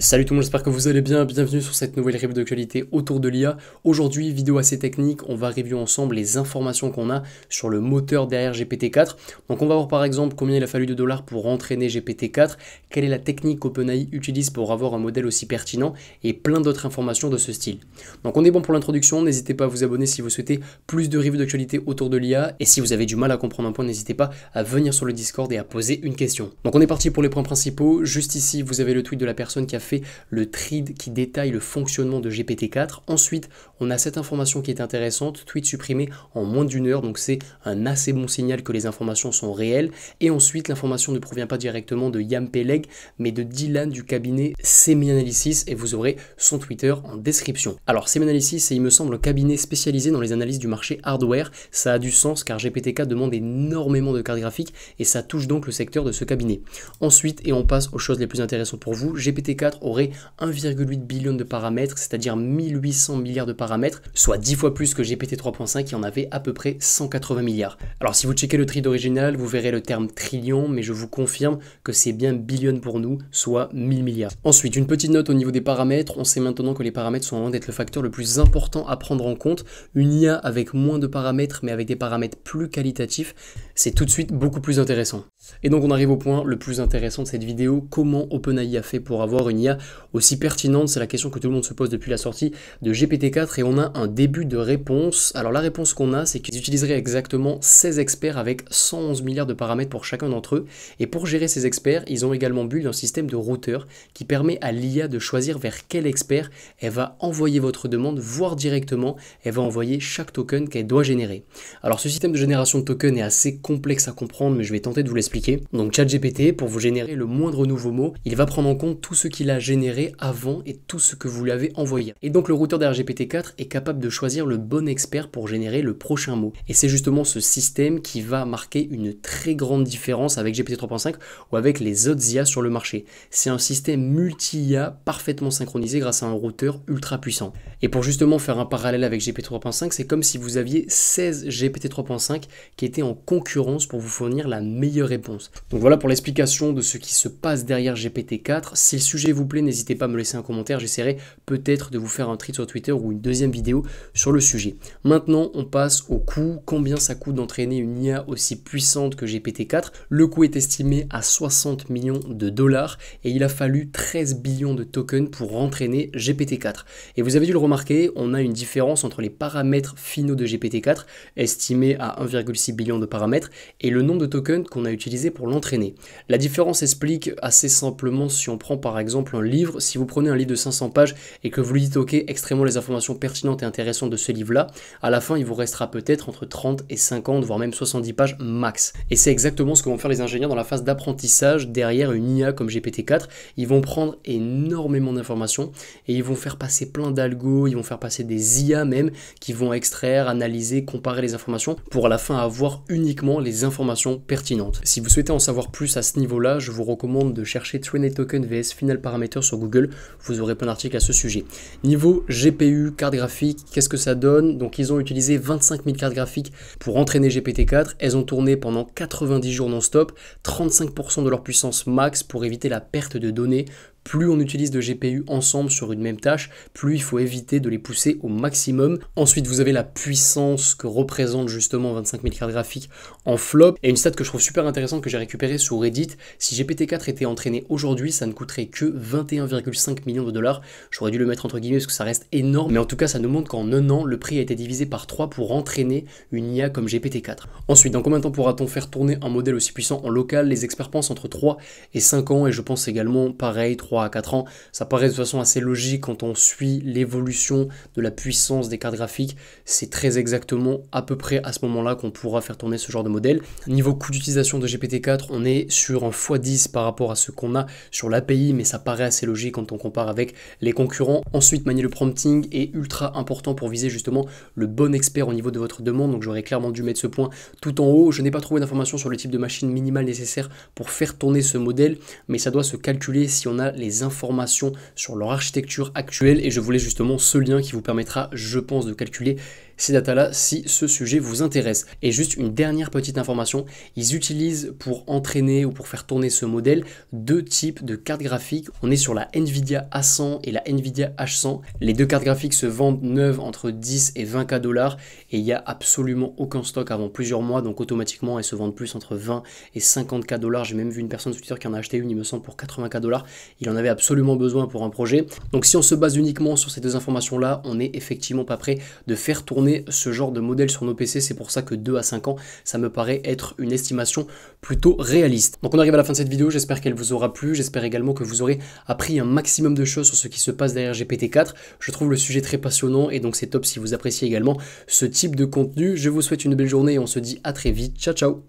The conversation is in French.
Salut tout le monde, j'espère que vous allez bien, bienvenue sur cette nouvelle review d'actualité autour de l'IA. Aujourd'hui, vidéo assez technique, on va review ensemble les informations qu'on a sur le moteur derrière GPT-4. Donc on va voir par exemple combien il a fallu de dollars pour entraîner GPT-4, quelle est la technique qu'OpenAI utilise pour avoir un modèle aussi pertinent et plein d'autres informations de ce style. Donc on est bon pour l'introduction, n'hésitez pas à vous abonner si vous souhaitez plus de reviews d'actualité autour de l'IA et si vous avez du mal à comprendre un point, n'hésitez pas à venir sur le Discord et à poser une question. Donc on est parti pour les points principaux, juste ici vous avez le tweet de la personne qui a fait fait le trid qui détaille le fonctionnement de GPT-4. Ensuite, on a cette information qui est intéressante, tweet supprimé en moins d'une heure, donc c'est un assez bon signal que les informations sont réelles. Et ensuite, l'information ne provient pas directement de Yam Peleg, mais de Dylan du cabinet Semianalysis. et vous aurez son Twitter en description. Alors, Semianalysis, c'est il me semble un cabinet spécialisé dans les analyses du marché hardware. Ça a du sens car GPT-4 demande énormément de cartes graphiques et ça touche donc le secteur de ce cabinet. Ensuite, et on passe aux choses les plus intéressantes pour vous, GPT-4 aurait 1,8 billion de paramètres, c'est-à-dire 1800 milliards de paramètres, soit 10 fois plus que GPT 3.5 qui en avait à peu près 180 milliards. Alors si vous checkez le tri original, vous verrez le terme trillion, mais je vous confirme que c'est bien billion pour nous, soit 1000 milliards. Ensuite, une petite note au niveau des paramètres, on sait maintenant que les paramètres sont loin d'être le facteur le plus important à prendre en compte. Une IA avec moins de paramètres, mais avec des paramètres plus qualitatifs, c'est tout de suite beaucoup plus intéressant. Et donc on arrive au point le plus intéressant de cette vidéo, comment OpenAI a fait pour avoir une IA aussi pertinente C'est la question que tout le monde se pose depuis la sortie de GPT-4 et on a un début de réponse. Alors la réponse qu'on a, c'est qu'ils utiliseraient exactement 16 experts avec 111 milliards de paramètres pour chacun d'entre eux. Et pour gérer ces experts, ils ont également bu un système de routeur qui permet à l'IA de choisir vers quel expert elle va envoyer votre demande, voire directement, elle va envoyer chaque token qu'elle doit générer. Alors ce système de génération de token est assez complexe à comprendre, mais je vais tenter de vous l'expliquer. Donc ChatGPT, pour vous générer le moindre nouveau mot, il va prendre en compte tout ce qu'il a générer avant et tout ce que vous l'avez envoyé. Et donc le routeur gpt 4 est capable de choisir le bon expert pour générer le prochain mot. Et c'est justement ce système qui va marquer une très grande différence avec GPT 3.5 ou avec les autres IA sur le marché. C'est un système multi-IA parfaitement synchronisé grâce à un routeur ultra puissant. Et pour justement faire un parallèle avec GPT 3.5, c'est comme si vous aviez 16 GPT 3.5 qui étaient en concurrence pour vous fournir la meilleure réponse. Donc voilà pour l'explication de ce qui se passe derrière GPT 4. Si le sujet vous n'hésitez pas à me laisser un commentaire. J'essaierai peut-être de vous faire un tweet sur Twitter ou une deuxième vidéo sur le sujet. Maintenant, on passe au coût. Combien ça coûte d'entraîner une IA aussi puissante que GPT-4 Le coût est estimé à 60 millions de dollars et il a fallu 13 billions de tokens pour entraîner GPT-4. Et vous avez dû le remarquer, on a une différence entre les paramètres finaux de GPT-4, estimés à 1,6 billion de paramètres, et le nombre de tokens qu'on a utilisé pour l'entraîner. La différence explique assez simplement si on prend par exemple livre, si vous prenez un livre de 500 pages et que vous lui dites OK, extrêmement les informations pertinentes et intéressantes de ce livre-là, à la fin, il vous restera peut-être entre 30 et 50, voire même 70 pages max. Et c'est exactement ce que vont faire les ingénieurs dans la phase d'apprentissage derrière une IA comme GPT-4. Ils vont prendre énormément d'informations et ils vont faire passer plein d'algo, ils vont faire passer des IA même qui vont extraire, analyser, comparer les informations pour à la fin avoir uniquement les informations pertinentes. Si vous souhaitez en savoir plus à ce niveau-là, je vous recommande de chercher Trained Token vs Final Parameter sur Google, vous aurez plein d'articles à ce sujet. Niveau GPU, carte graphique, qu'est-ce que ça donne Donc ils ont utilisé 25 000 cartes graphiques pour entraîner GPT-4. Elles ont tourné pendant 90 jours non-stop, 35% de leur puissance max pour éviter la perte de données plus on utilise de GPU ensemble sur une même tâche, plus il faut éviter de les pousser au maximum. Ensuite, vous avez la puissance que représente justement 25 000 cartes graphiques en flop. Et une stat que je trouve super intéressante que j'ai récupérée sur Reddit, si GPT-4 était entraîné aujourd'hui, ça ne coûterait que 21,5 millions de dollars. J'aurais dû le mettre entre guillemets parce que ça reste énorme. Mais en tout cas, ça nous montre qu'en un an, le prix a été divisé par 3 pour entraîner une IA comme GPT-4. Ensuite, dans combien de temps pourra-t-on faire tourner un modèle aussi puissant en local Les experts pensent entre 3 et 5 ans et je pense également pareil 3 à 4 ans. Ça paraît de toute façon assez logique quand on suit l'évolution de la puissance des cartes graphiques. C'est très exactement à peu près à ce moment-là qu'on pourra faire tourner ce genre de modèle. Niveau coût d'utilisation de GPT-4, on est sur un x10 par rapport à ce qu'on a sur l'API, mais ça paraît assez logique quand on compare avec les concurrents. Ensuite, manier le prompting est ultra important pour viser justement le bon expert au niveau de votre demande, donc j'aurais clairement dû mettre ce point tout en haut. Je n'ai pas trouvé d'informations sur le type de machine minimale nécessaire pour faire tourner ce modèle, mais ça doit se calculer si on a les informations sur leur architecture actuelle et je voulais justement ce lien qui vous permettra, je pense, de calculer ces datas-là si ce sujet vous intéresse. Et juste une dernière petite information, ils utilisent pour entraîner ou pour faire tourner ce modèle deux types de cartes graphiques. On est sur la Nvidia A100 et la Nvidia H100. Les deux cartes graphiques se vendent neuves entre 10 et 20K dollars et il n'y a absolument aucun stock avant plusieurs mois, donc automatiquement elles se vendent plus entre 20 et 50K dollars. J'ai même vu une personne sur Twitter qui en a acheté une, il me semble, pour 80K dollars. Il en avait absolument besoin pour un projet. Donc si on se base uniquement sur ces deux informations-là, on n'est effectivement pas prêt de faire tourner ce genre de modèle sur nos PC. C'est pour ça que 2 à 5 ans, ça me paraît être une estimation plutôt réaliste. Donc on arrive à la fin de cette vidéo, j'espère qu'elle vous aura plu. J'espère également que vous aurez appris un maximum de choses sur ce qui se passe derrière GPT-4. Je trouve le sujet très passionnant et donc c'est top si vous appréciez également ce type de contenu. Je vous souhaite une belle journée et on se dit à très vite. Ciao ciao